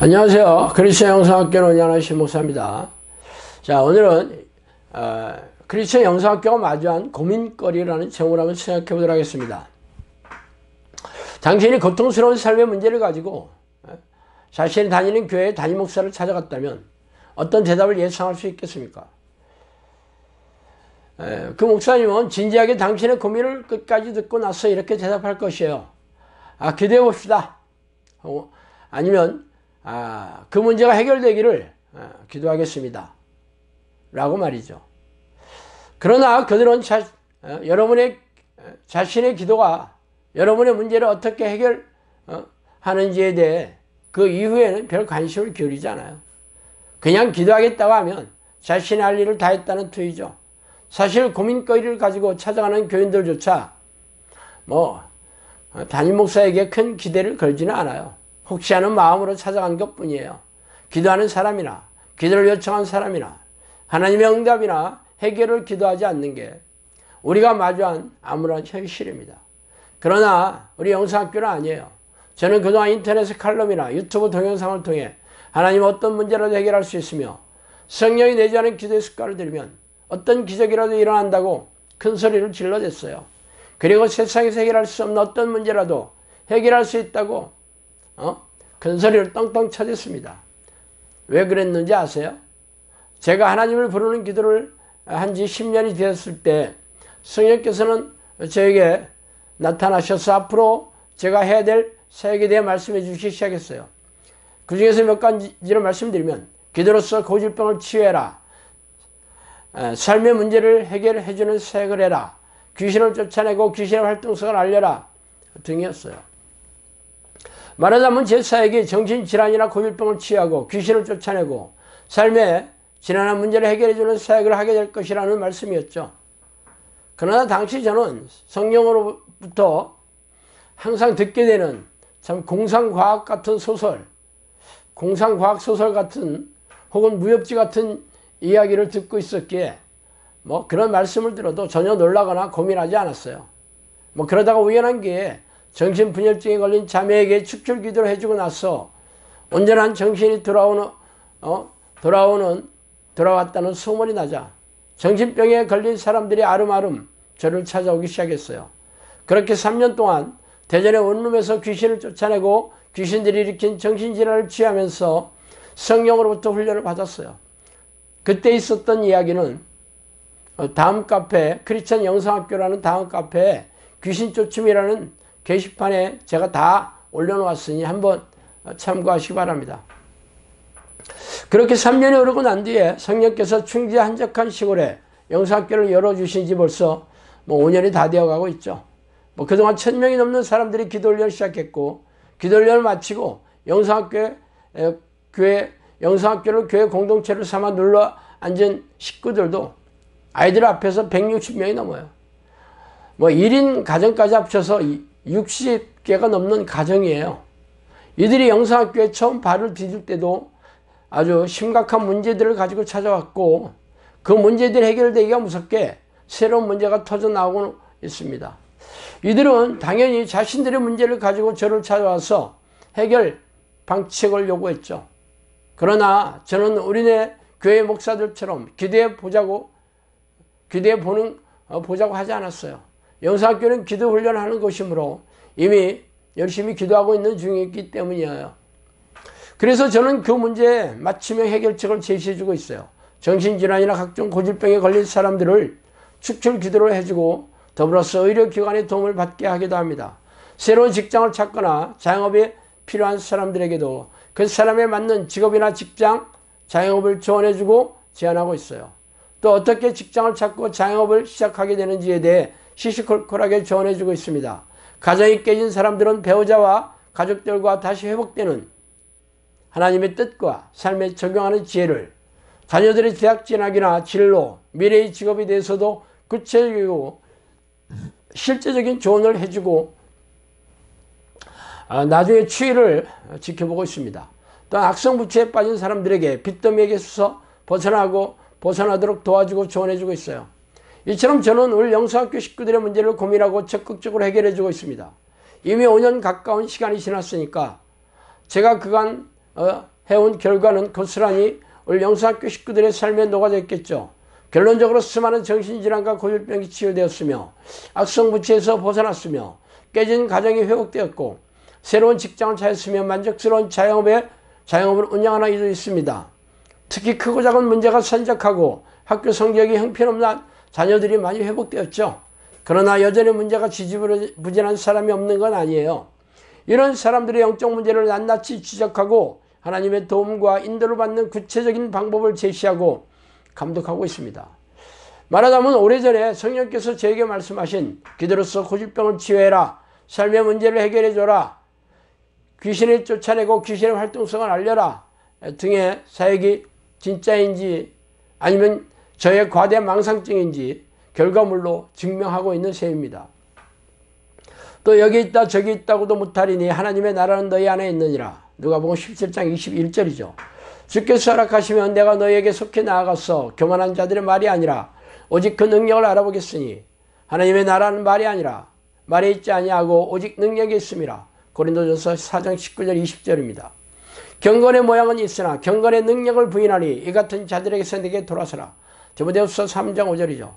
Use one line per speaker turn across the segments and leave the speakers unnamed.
안녕하세요. 그리스천 영상학교는 원양하신 목사입니다. 자, 오늘은, 어, 그리스천 영상학교가 마주한 고민거리라는 제목을 한번 생각해 보도록 하겠습니다. 당신이 고통스러운 삶의 문제를 가지고 어, 자신이 다니는 교회의 담임 목사를 찾아갔다면 어떤 대답을 예상할 수 있겠습니까? 에, 그 목사님은 진지하게 당신의 고민을 끝까지 듣고 나서 이렇게 대답할 것이에요. 아, 기대해 봅시다. 하 아니면 아, 그 문제가 해결되기를 아, 기도하겠습니다. 라고 말이죠. 그러나 그들은 자, 어, 여러분의 어, 자신의 기도가 여러분의 문제를 어떻게 해결하는지에 어, 대해 그 이후에는 별 관심을 기울이지 않아요. 그냥 기도하겠다고 하면 자신의 할 일을 다 했다는 투이죠. 사실 고민거리를 가지고 찾아가는 교인들조차 뭐 담임 목사에게 큰 기대를 걸지는 않아요. 혹시 하는 마음으로 찾아간 것 뿐이에요. 기도하는 사람이나 기도를 요청한 사람이나 하나님의 응답이나 해결을 기도하지 않는 게 우리가 마주한 아무런 현실입니다. 그러나 우리 영상학교는 아니에요. 저는 그동안 인터넷 칼럼이나 유튜브 동영상을 통해 하나님 어떤 문제라도 해결할 수 있으며 성령이 내주하는 기도의 습관을 들면 어떤 기적이라도 일어난다고 큰 소리를 질러댔어요. 그리고 세상에서 해결할 수 없는 어떤 문제라도 해결할 수 있다고 어? 큰소리를 떵떵 쳐졌습니다. 왜 그랬는지 아세요? 제가 하나님을 부르는 기도를 한 지 10년이 되었을 때 성령께서는 저에게 나타나셔서 앞으로 제가 해야 될 사역에 대해 말씀해 주시기 시작했어요. 그 중에서 몇 가지를 말씀드리면 기도로서 고질병을 치유해라. 삶의 문제를 해결해 주는 사역을 해라. 귀신을 쫓아내고 귀신의 활동성을 알려라 등이었어요. 말하자면 제사에게 정신질환이나 고질병을 치하고 귀신을 쫓아내고 삶에 지난한 문제를 해결해주는 사역을 하게 될 것이라는 말씀이었죠. 그러나 당시 저는 성령으로부터 항상 듣게 되는 참 공상과학 같은 소설, 공상과학 소설 같은 혹은 무협지 같은 이야기를 듣고 있었기에 뭐 그런 말씀을 들어도 전혀 놀라거나 고민하지 않았어요. 뭐 그러다가 우연한 기회에 정신분열증에 걸린 자매에게 축출 기도를 해주고 나서 온전한 정신이 돌아오는 어? 돌아오는 돌아왔다는 소문이 나자 정신병에 걸린 사람들이 아름아름 저를 찾아오기 시작했어요. 그렇게 3년 동안 대전의 원룸에서 귀신을 쫓아내고 귀신들이 일으킨 정신질환을 치하면서 성령으로부터 훈련을 받았어요. 그때 있었던 이야기는 어, 다음 카페 크리스천 영상학교라는 다음 카페 귀신 쫓음이라는 게시판에 제가 다 올려놓았으니 한번 참고하시기 바랍니다. 그렇게 3년이 흐르고 난 뒤에 성령께서 충지 한적한 시골에 영사학교를 열어주신 지 벌써 뭐 5년이 다 되어가고 있죠. 뭐 그동안 1명이 넘는 사람들이 기도훈련 시작했고 기도훈련을 마치고 영사학교에 에, 교회 영사학교를 교회 공동체로 삼아 눌러 앉은 식구들도 아이들 앞에서 160명이 넘어요. 뭐 1인 가정까지 합쳐서 60개가 넘는 가정이에요. 이들이 영상학교에 처음 발을 디딜 때도 아주 심각한 문제들을 가지고 찾아왔고 그 문제들이 해결되기가 무섭게 새로운 문제가 터져 나오고 있습니다. 이들은 당연히 자신들의 문제를 가지고 저를 찾아와서 해결 방책을 요구했죠. 그러나 저는 우리네 교회 목사들처럼 기대해 보자고 기대해 보는 어, 보자고 하지 않았어요. 영사학교는 기도 훈련하는 곳이므로 이미 열심히 기도하고 있는 중이기 때문이에요. 그래서 저는 그 문제에 맞춤형 해결책을 제시해주고 있어요. 정신질환이나 각종 고질병에 걸린 사람들을 축출 기도를 해주고 더불어서 의료기관의 도움을 받게 하기도 합니다. 새로운 직장을 찾거나 자영업에 필요한 사람들에게도 그 사람에 맞는 직업이나 직장, 자영업을 조언해주고 제안하고 있어요. 또 어떻게 직장을 찾고 자영업을 시작하게 되는지에 대해 시시콜콜하게 전해주고 있습니다. 가정이 깨진 사람들은 배우자와 가족들과 다시 회복되는 하나님의 뜻과 삶에 적용하는 지혜를 자녀들의 대학 진학이나 진로, 미래의 직업에 대해서도 구체적이고 실제적인 조언을 해주고 아, 나중에 추이를 지켜보고 있습니다. 또 악성 부채에 빠진 사람들에게 빚더미에게 수서 벗어나고 벗어나도록 도와주고 조언해주고 있어요. 이처럼 저는 오늘 영수학교 식구들의 문제를 고민하고 적극적으로 해결해주고 있습니다. 이미 5년 가까운 시간이 지났으니까 제가 그간 어, 해온 결과는 고스란히 오늘 영수학교 식구들의 삶에 녹아져 있겠죠. 결론적으로 수많은 정신질환과 고질병이 치유되었으며 악성 부채에서 벗어났으며 깨진 가정이 회복되었고 새로운 직장을 찾았으며 만족스러운 자영업에 자영업을 운영하는 일도 있습니다. 특히 크고 작은 문제가 산적하고 학교 성적이 형편없는 자녀들이 많이 회복되었죠. 그러나 여전히 문제가 지지부진한 사람이 없는 건 아니에요. 이런 사람들의 영적 문제를 낱낱이 지적하고 하나님의 도움과 인도를 받는 구체적인 방법을 제시하고 감독하고 있습니다. 말하자면 오래전에 성령께서 저에게 말씀하신 기도로서 고질병을 치유해라. 삶의 문제를 해결해줘라. 귀신을 쫓아내고 귀신의 활동성을 알려라. 등의 사역이 진짜인지 아니면 저의 과대망상증인지 결과물로 증명하고 있는 셈입니다. 또 여기 있다 저기 있다고도 못하리니 하나님의 나라는 너희 안에 있느니라. 누가복음 17장 21절이죠. 주께서 허락하시면 내가 너희에게 속히 나아가서 교만한 자들의 말이 아니라 오직 그 능력을 알아보겠으니 하나님의 나라는 말이 아니라 말에 있지 아니하고 오직 능력이 있음이라. 고린도전서 4장 19절 20절입니다. 경건의 모양은 있으나 경건의 능력을 부인하니 이 같은 자들에게서 내게 돌아서라. 디모데후서 3장 5절이죠.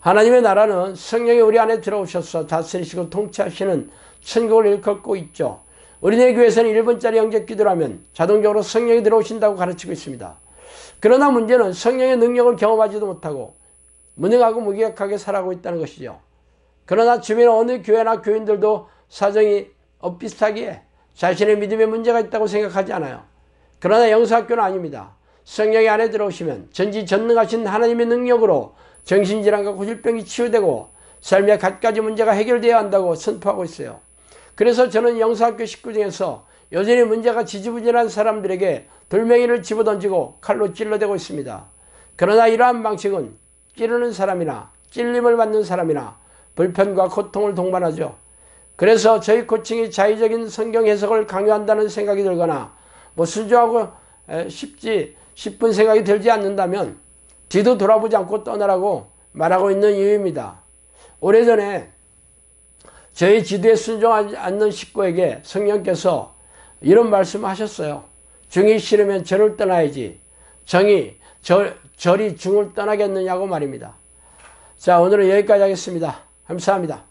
하나님의 나라는 성령이 우리 안에 들어오셔서 다스리시고 통치하시는 천국을 일컫고 있죠. 우리네 교회에서는 1분짜리 영접 기도라면 자동적으로 성령이 들어오신다고 가르치고 있습니다. 그러나 문제는 성령의 능력을 경험하지도 못하고 무능하고 무기력하게 살아가고 있다는 것이죠. 그러나 주변 어느 교회나 교인들도 사정이 엇비슷하기에 자신의 믿음에 문제가 있다고 생각하지 않아요. 그러나 영사학교는 아닙니다. 성령이 안에 들어오시면 전지전능하신 하나님의 능력으로 정신질환과 고질병이 치유되고 삶의 갖가지 문제가 해결되어야 한다고 선포하고 있어요. 그래서 저는 영사학교 식구 중에서 여전히 문제가 지지부진한 사람들에게 돌멩이를 집어던지고 칼로 찔러대고 있습니다. 그러나 이러한 방식은 찌르는 사람이나 찔림을 받는 사람이나 불편과 고통을 동반하죠. 그래서 저희 코칭이 자의적인 성경 해석을 강요한다는 생각이 들거나 뭐순조하고 쉽지 10분 생각이 들지 않는다면 뒤도 돌아보지 않고 떠나라고 말하고 있는 이유입니다. 오래전에 저희 지도에 순종하지 않는 식구에게 성령께서 이런 말씀하셨어요. 중이 싫으면 저를 떠나야지. 정이 절, 절이 중을 떠나겠느냐고 말입니다. 자 오늘은 여기까지 하겠습니다. 감사합니다.